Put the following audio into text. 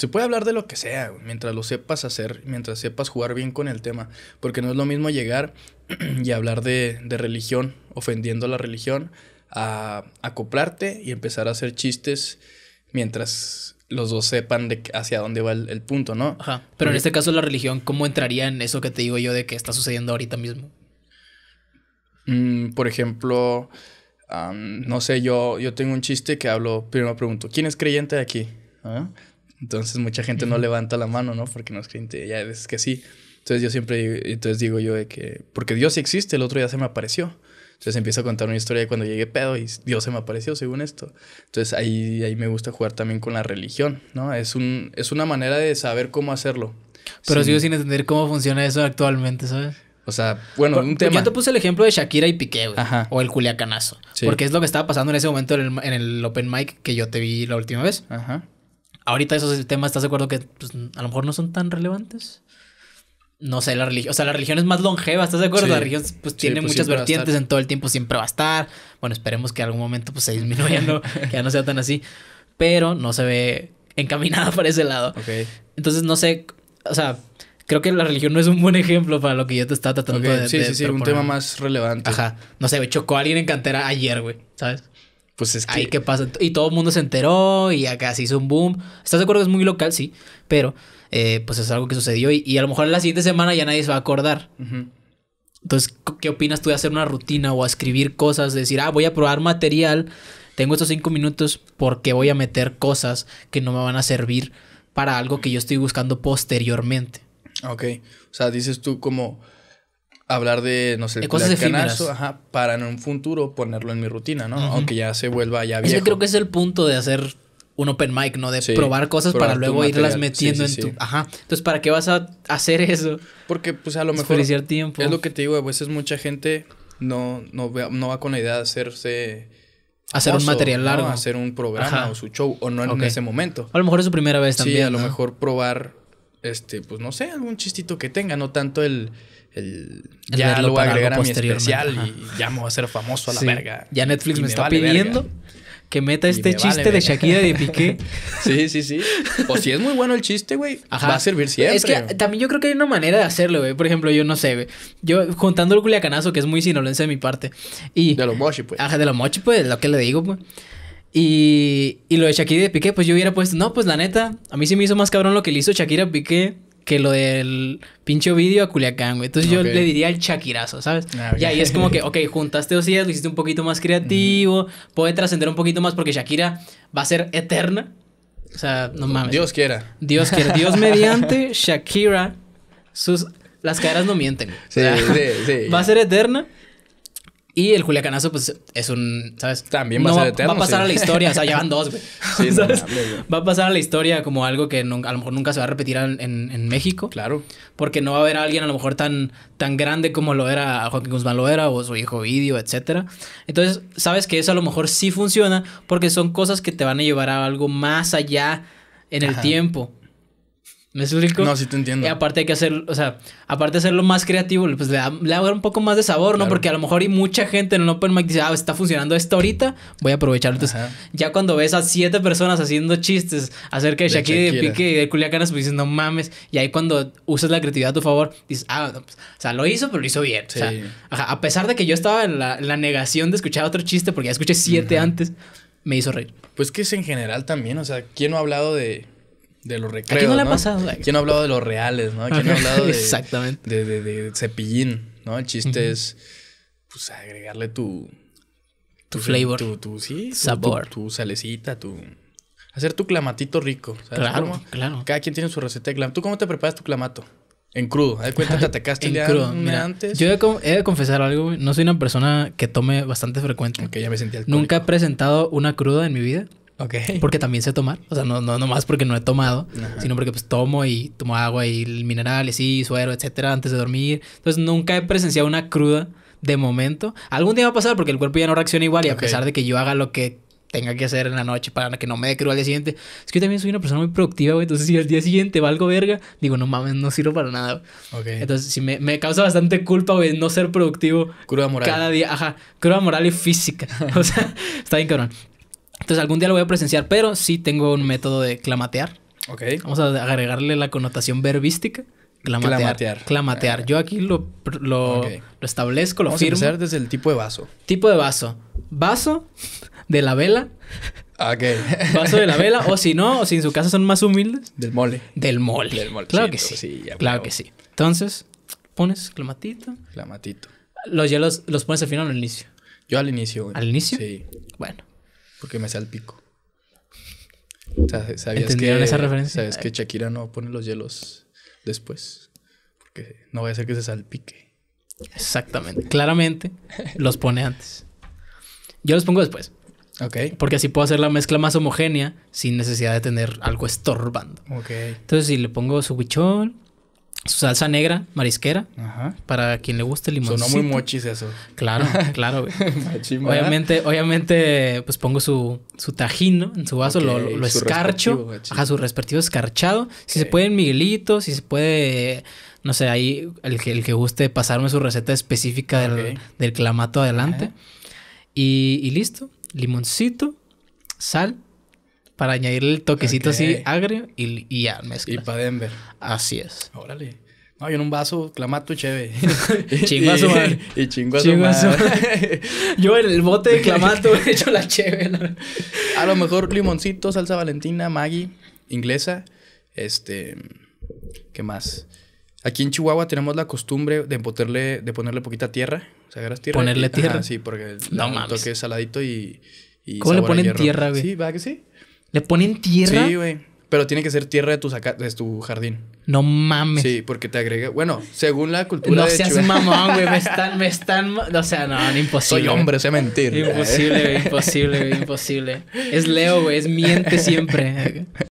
Se puede hablar de lo que sea, mientras lo sepas hacer, mientras sepas jugar bien con el tema, porque no es lo mismo llegar y hablar de, religión, ofendiendo a la religión, a acoplarte y empezar a hacer chistes mientras los dos sepan de hacia dónde va el, punto, ¿no? Ajá. Pero en este caso la religión, ¿cómo entraría en eso que te digo yo de que está sucediendo ahorita mismo? Mm, por ejemplo, no sé, yo, yo tengo un chiste que hablo, primero pregunto, ¿quién es creyente de aquí? ¿Ah? Entonces mucha gente no levanta la mano, ¿no? Porque no es que ya es que sí. Entonces yo siempre, entonces digo yo de que, porque Dios existe, el otro día se me apareció. Entonces empiezo a contar una historia de cuando llegué pedo y Dios se me apareció según esto. Entonces ahí, ahí me gusta jugar también con la religión, ¿no? Es, un, es una manera de saber cómo hacerlo. Pero sigo sin entender cómo funciona eso actualmente, ¿sabes? O sea, bueno, un pues, tema. Yo te puse el ejemplo de Shakira y Piqué, güey. O el culiacanazo. Porque es lo que estaba pasando en ese momento en el, en el, open mic que yo te vi la última vez. Ajá. Ahorita esos temas, ¿estás de acuerdo que pues, a lo mejor no son tan relevantes? No sé, la religión, o sea, la religión es más longeva, ¿estás de acuerdo? La religión pues tiene pues, muchas vertientes, en todo el tiempo siempre va a estar. Bueno, esperemos que algún momento pues se disminuya, que ya no sea tan así. Pero no se ve encaminada para ese lado. Entonces, no sé, o sea, creo que la religión no es un buen ejemplo para lo que yo te estaba tratando de... de Sí, sí, sí, un tema más relevante. Ajá. No sé, chocó alguien en cantera ayer, güey, ¿sabes? Pues es que... pasa. Y todo el mundo se enteró y acá se hizo un boom. ¿Estás de acuerdo? Es muy local, sí. Pero, eh, pues es algo que sucedió y, a lo mejor en la siguiente semana ya nadie se va a acordar. Entonces, ¿qué opinas tú de hacer una rutina o escribir cosas? decir, ah, voy a probar material. Tengo estos cinco minutos porque voy a meter cosas que no me van a servir para algo que yo estoy buscando posteriormente. Ok. O sea, dices tú como hablar de, no sé, de cosas ajá, para en un futuro ponerlo en mi rutina, ¿no? Aunque ya se vuelva ya bien Ese creo que es el punto de hacer un open mic, ¿no? De probar cosas para luego irlas metiendo en tu... Ajá. Entonces, ¿para qué vas a hacer eso? Porque, pues, a lo mejor... Es lo que te digo, a veces mucha gente no, no, va, con la idea de hacerse... Hacer un material largo. Hacer un programa o su show, o no en ese momento. A lo mejor es su primera vez también. a lo mejor probar este, pues no sé, algún chistito que tenga, no tanto el, el, ya lo voy a agregar a especial y ya me voy a ser famoso a la verga. Ya Netflix me, está pidiendo que meta este chiste de Shakira y de Piqué. sí, sí, sí. O si es muy bueno el chiste, güey, va a servir siempre. Es que también yo creo que hay una manera de hacerlo, güey. Por ejemplo, yo no sé, güey. Yo contando el culiacanazo, que es muy sinolense de mi parte. Y, de lo mochi, pues. Ajá, de lo mochi, pues, lo que le digo, pues. Y, y lo de Shakira y de Piqué, pues yo hubiera puesto, no, pues la neta, a mí sí me hizo más cabrón lo que le hizo Shakira Piqué que lo del pinche vídeo a Culiacán, güey. Entonces yo le diría el Shakirazo, ¿sabes? Ah, y ahí es como que, ok, juntaste dos ideas, lo hiciste un poquito más creativo, puede trascender un poquito más porque Shakira va a ser eterna. O sea, no mames. Dios quiera. Dios quiera. Dios mediante Shakira, sus, las caras no mienten. Sí, sí, sí. Va a ser eterna. Y el Juliacanazo, pues, es un, ¿sabes? También va a Va a pasar a la historia, o sea, ya dos, güey. Sí, ¿sabes? va a pasar a la historia como algo que a lo mejor nunca se va a repetir en, México. Claro. Porque no va a haber alguien a lo mejor tan, tan grande como lo era Joaquín Guzmán lo era, o su hijo Vidio, etcétera. Entonces, sabes que eso a lo mejor sí funciona porque son cosas que te van a llevar a algo más allá en el tiempo. ¿Me explico? No, sí te entiendo. Y aparte hay que hacer, o sea, aparte de hacerlo más creativo, pues le da, un poco más de sabor, ¿no? Porque a lo mejor hay mucha gente en el Open Mic dice, ah, está funcionando esto ahorita, voy a aprovecharlo. Entonces, ya cuando ves a siete personas haciendo chistes acerca de, de Shakira, de Pique y de Culiacanas, pues dices, no mames. Y ahí cuando usas la creatividad a tu favor, dices, ah, pues, o sea, lo hizo, pero lo hizo bien. O sea, a pesar de que yo estaba en la, negación de escuchar otro chiste, porque ya escuché siete antes, me hizo reír. Pues que es en general también, o sea, ¿quién no ha hablado de de los recreos. ¿Quién no le ha ¿Quién ha hablado de los reales, no? ¿Quién ha hablado de, Exactamente. De, cepillín, ¿no? El chiste es pues agregarle tu. Tu, flavor. Tu, tu, sí, sabor. tu salecita, tu hacer tu clamatito rico. ¿sabes? Claro, claro. Cada quien tiene su receta de clamato. ¿Tú cómo te preparas tu clamato? En crudo. de cuenta te atacaste en crudo. Mira, Yo he, de confesar algo. No soy una persona que tome bastante frecuente. ya me Nunca he presentado una cruda en mi vida. Okay. Porque también sé tomar. O sea, no, no más porque no he tomado, sino porque pues tomo y tomo agua y minerales y suero, etcétera, antes de dormir. Entonces nunca he presenciado una cruda de momento. Algún día va a pasar porque el cuerpo ya no reacciona igual y a pesar de que yo haga lo que tenga que hacer en la noche para que no me dé cruda al día siguiente. Es que yo también soy una persona muy productiva, güey. Entonces, si al día siguiente valgo verga, digo, no mames, no sirvo para nada. Okay. Entonces, si me, me, causa bastante culpa, güey, no ser productivo. Cruda moral. Cada día, ajá. Cruda moral y física. o sea, está bien cabrón. Entonces algún día lo voy a presenciar, pero sí tengo un método de clamatear. Ok. Vamos a agregarle la connotación verbística. Clamatear. Clamatear. Ah. Yo aquí lo, lo, lo establezco, lo Vamos firmo. A empezar desde el tipo de vaso. Tipo de vaso. Vaso de la vela. Ok. Vaso de la vela. O si no, o si en su casa son más humildes. Del mole. Del mole. Del mole. Claro que pues sí. claro que sí. Entonces, pones clamatito. Clamatito. Los hielos los pones al final o al inicio. Yo al inicio. ¿Al inicio? Sí. Bueno. Porque me salpico. O ¿Sabías que, esa referencia? ¿Sabes que Shakira no pone los hielos después? Porque no voy a ser que se salpique. Exactamente. Claramente los pone antes. Yo los pongo después. Ok. Porque así puedo hacer la mezcla más homogénea sin necesidad de tener algo estorbando. Ok. Entonces, si le pongo su huichol, su salsa negra marisquera Ajá. para quien le guste el limoncito. Sonó muy mochis eso. Claro, claro. obviamente, obviamente, pues pongo su, su tajín, En su vaso lo, lo escarcho. Ajá, su respectivo escarchado. Si se puede Miguelito, si se puede, no sé, ahí el que, el que guste pasarme su receta específica del, del clamato adelante. Y, y listo. Limoncito, sal, para añadirle el toquecito así agrio y, y ya mezcla. Y para Denver. Así es. Órale. No, yo en un vaso, clamato chévere. chingo a Y chingo Yo en el bote de clamato he hecho la chévere. A lo mejor limoncito, salsa valentina, Maggi, inglesa. Este. ¿Qué más? Aquí en Chihuahua tenemos la costumbre de ponerle, de ponerle poquita tierra. O sea, agarras tierra. Ponerle tierra. sí, porque no el toque es saladito y. ¿Cómo le ponen tierra, güey? Sí, ¿verdad que sí? ¿Le ponen tierra? Sí, güey. Pero tiene que ser tierra de tu, saca de tu jardín. No mames. Sí, porque te agrega. Bueno, según la cultura. No seas Chihuahua. mamón, güey. Me están, me están. O sea, no, imposible. Soy hombre, sé mentir. Imposible, güey, imposible, imposible. Es Leo, güey. Es miente siempre.